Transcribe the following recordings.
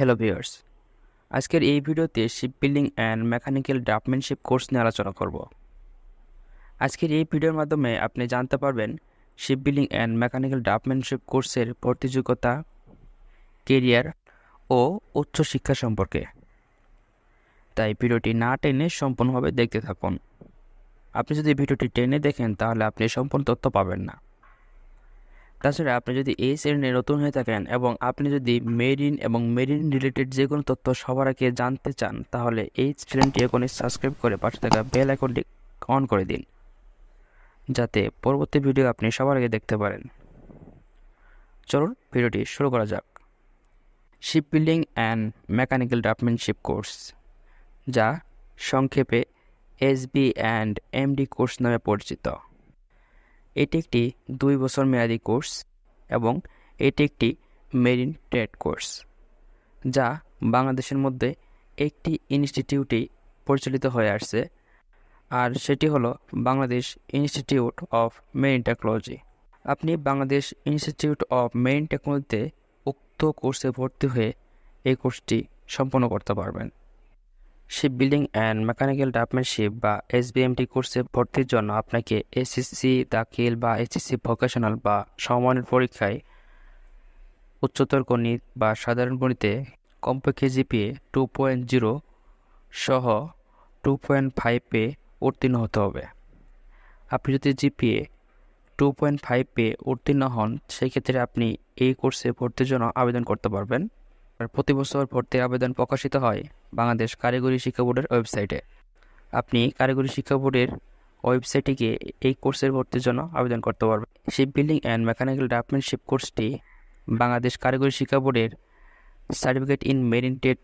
hello viewers আজকের এই ভিডিওতে ship building and mechanical draftsmanship course নিয়ে আলোচনা করব আজকের এই ভিডিওর মাধ্যমে আপনি জানতে পারবেন ship building and mechanical draftsmanship কোর্সের ভর্তি যোগ্যতা কেরিয়ার ও উচ্চশিক্ষা সম্পর্কে তাই ভিডিওটি না টেনে সম্পূর্ণভাবে দেখতে থাকুন আপনি যদি ভিডিওটি টেনে দেখেন তাহলে আপনি সম্পূর্ণ তথ্য পাবেন না তাছাড়া আপনি যদি এই শ্রেণীর নতুন হয়ে থাকেন এবং আপনি যদি মেরিন এবং মেরিন রিলেটেড যে কোনো তথ্য সবার আগে জানতে চান তাহলে এই চ্যানেলটি এখনই সাবস্ক্রাইব করে পাশে থাকা বেল আইকনটি অন করে দিন যাতে পরবর্তী ভিডিও আপনি সবার আগে দেখতে পারেন চলুন ভিডিওটি শুরু করা যাক ship building and mechanical draftsmanship course যা সংক্ষেপে S B and MD course নামে পরিচিত এটি একটি দুই বছর মেয়াদি কোর্স এবং এটি একটি মেরিন ট্রেড কোর্স যা বাংলাদেশের মধ্যে একটি ইনস্টিটিউটে পরিচালিত হয়ে আসছে আর সেটি হলো Bangladesh Institute of Marine Technology আপনি বাংলাদেশ ইনস্টিটিউট অফ মেরিন টেকনোলজিতে উক্ত কোর্সে ভর্তি হয়ে এই কোর্সটি সম্পন্ন করতে পারবেন ship building and mechanical draftsmanship বা এসবিএমটি কোর্সে ভর্তির জন্য আপনাকে এসএসসি দাখিল বা এসএসসি ভোকেশনাল বা সমমানের পরীক্ষায় উচ্চতর গণিত বা সাধারণ গণিতে কমপক্ষে জিপিএ টু পয়েন্ট জিরো সহ টু পয়েন্ট ফাইভে উত্তীর্ণ হতে হবে আপনি যদি জিপিএ টু পয়েন্ট ফাইভে উত্তীর্ণ হন সেক্ষেত্রে আপনি এই কোর্সে ভর্তির জন্য আবেদন করতে পারবেন প্রতি বছর ভর্তি আবেদন প্রকাশিত হয় বাংলাদেশ কারিগরি শিক্ষা বোর্ডের ওয়েবসাইটে আপনি কারিগরি শিক্ষা বোর্ডের ওয়েবসাইটে গিয়ে এই কোর্সের ভর্তির জন্য আবেদন করতে পারবেন ship building and mechanical draftsmanship কোর্সটি বাংলাদেশ কারিগরি শিক্ষা বোর্ডের সার্টিফিকেট ইন মেরিন টেট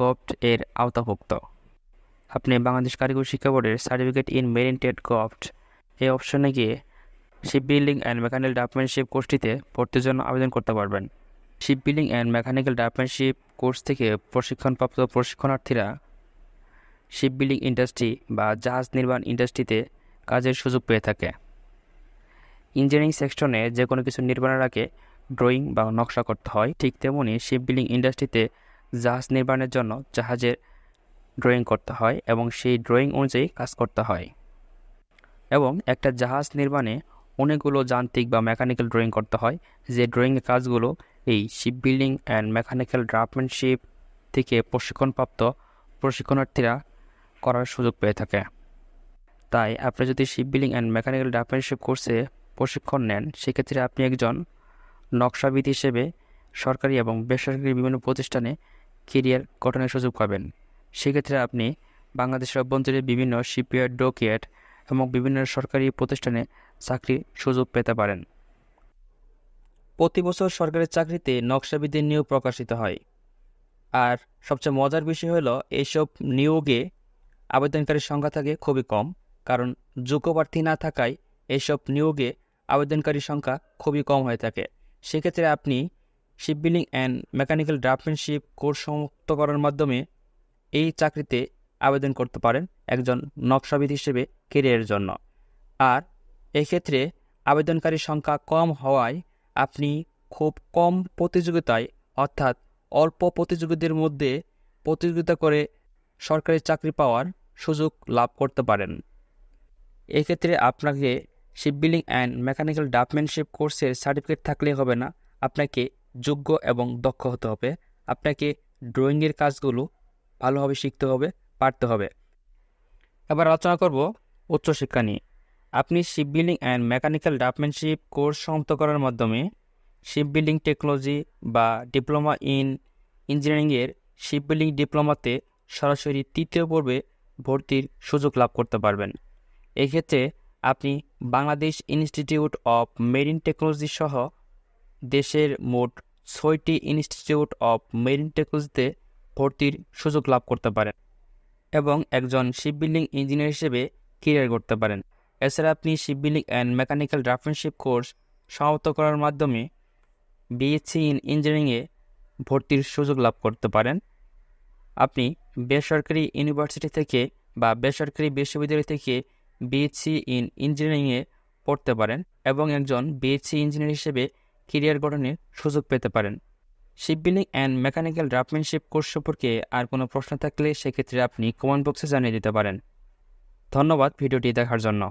গভ এর আওতাভুক্ত আপনি বাংলাদেশ কারিগরি শিক্ষা বোর্ডের সার্টিফিকেট ইন মেরিন টেট গভট এই অপশনে গিয়ে ship building and mechanical draftsmanship কোর্সটিতে ভর্তির জন্য আবেদন করতে পারবেন ship building and mechanical draftsmanship course থেকে প্রশিক্ষণপ্রাপ্ত প্রশিক্ষণার্থীরা শিপ বিল্ডিং ইন্ডাস্ট্রি বা জাহাজ নির্মাণ ইন্ডাস্ট্রিতে কাজের সুযোগ পেয়ে থাকে ইঞ্জিনিয়ারিং সেকশনে যে কোনো কিছু নির্মাণের আগে ড্রয়িং বা নকশা করতে হয় ঠিক তেমনি শিপ বিল্ডিং ইন্ডাস্ট্রিতে জাহাজ নির্মাণের জন্য জাহাজের ড্রয়িং করতে হয় এবং সেই ড্রয়িং অনুযায়ী কাজ করতে হয় এবং একটা জাহাজ নির্মাণে অনেকগুলো যান্ত্রিক বা মেকানিক্যাল ড্রয়িং করতে হয় যে ড্রয়িংয়ের কাজগুলো এই শিপবিল্ডিং অ্যান্ড মেকানিক্যাল ড্রাফটম্যানশিপ থেকে প্রশিক্ষণপ্রাপ্ত প্রশিক্ষণার্থীরা করার সুযোগ পেয়ে থাকে তাই আপনি যদি শিপবিল্ডিং অ্যান্ড মেকানিক্যাল ড্রাফটম্যানশিপ কোর্সে প্রশিক্ষণ নেন সেক্ষেত্রে আপনি একজন নকশাবিদ হিসেবে সরকারি এবং বেসরকারি বিভিন্ন প্রতিষ্ঠানে কেরিয়ার গঠনের সুযোগ পাবেন সেক্ষেত্রে আপনি বাংলাদেশের অভ্যন্তরে বিভিন্ন শিপইয়ার্ড ডোকিয়ার্ড এবং বিভিন্ন সরকারি প্রতিষ্ঠানে চাকরির সুযোগ পেতে পারেন প্রতি বছর সরকারি চাকরিতে নকশাবিদের নিয়োগ প্রকাশিত হয় আর সবচেয়ে মজার বিষয় হলো এইসব নিয়োগে আবেদনকারীর সংখ্যা থাকে খুবই কম কারণ যোগ্য প্রার্থী না থাকায় এইসব নিয়োগে আবেদনকারীর সংখ্যা খুবই কম হয়ে থাকে সেক্ষেত্রে আপনি ship building and mechanical draftsmanship course সমাপ্ত করার মাধ্যমে এই চাকরিতে আবেদন করতে পারেন একজন নকশাবিদ হিসেবে কেরিয়ারের জন্য আর এক্ষেত্রে আবেদনকারীর সংখ্যা কম হওয়ায় আপনি খুব কম প্রতিযোগিতায় অর্থাৎ অল্প প্রতিযোগীদের মধ্যে প্রতিযোগিতা করে সরকারি চাকরি পাওয়ার সুযোগ লাভ করতে পারেন এক্ষেত্রে আপনাকে ship building and mechanical draftsmanship কোর্সের সার্টিফিকেট থাকলে হবে না আপনাকে যোগ্য এবং দক্ষ হতে হবে আপনাকে ড্রয়িংয়ের কাজগুলো ভালোভাবে শিখতে হবে পারতে হবে এবার আলোচনা করব উচ্চশিক্ষা নিয়ে আপনি ship building and mechanical draftsmanship course সমাপ্ত করার মাধ্যমে শিপ বিল্ডিং টেকনোলজি বা ডিপ্লোমা ইন ইঞ্জিনিয়ারিংয়ের শিপ বিল্ডিং ডিপ্লোমাতে সরাসরি তৃতীয় পর্বে ভর্তির সুযোগ লাভ করতে পারবেন এক্ষেত্রে আপনি Bangladesh Institute of Marine Technology সহ দেশের মোট ছয়টি ইনস্টিটিউট অফ মেরিন টেকনোলজিতে ভর্তির সুযোগ লাভ করতে পারেন এবং একজন শিপ বিল্ডিং ইঞ্জিনিয়ার হিসেবে কেরিয়ার করতে পারেন এছাড়া আপনি shipbuilding and mechanical draftsmanship course সমাপ্ত করার মাধ্যমে বিএসসি ইন ইঞ্জিনিয়ারিংয়ে ভর্তির সুযোগ লাভ করতে পারেন আপনি বেসরকারি ইউনিভার্সিটি থেকে বা বেসরকারি বিশ্ববিদ্যালয় থেকে বিএসসি ইন ইঞ্জিনিয়ারিংয়ে পড়তে পারেন এবং একজন বিএসসি ইঞ্জিনিয়ার হিসেবে কেরিয়ার গঠনের সুযোগ পেতে পারেন shipbuilding and mechanical draftsmanship course সম্পর্কে আর কোনো প্রশ্ন থাকলে সেক্ষেত্রে আপনি কমেন্ট বক্সে জানিয়ে দিতে পারেন ধন্যবাদ ভিডিওটি দেখার জন্য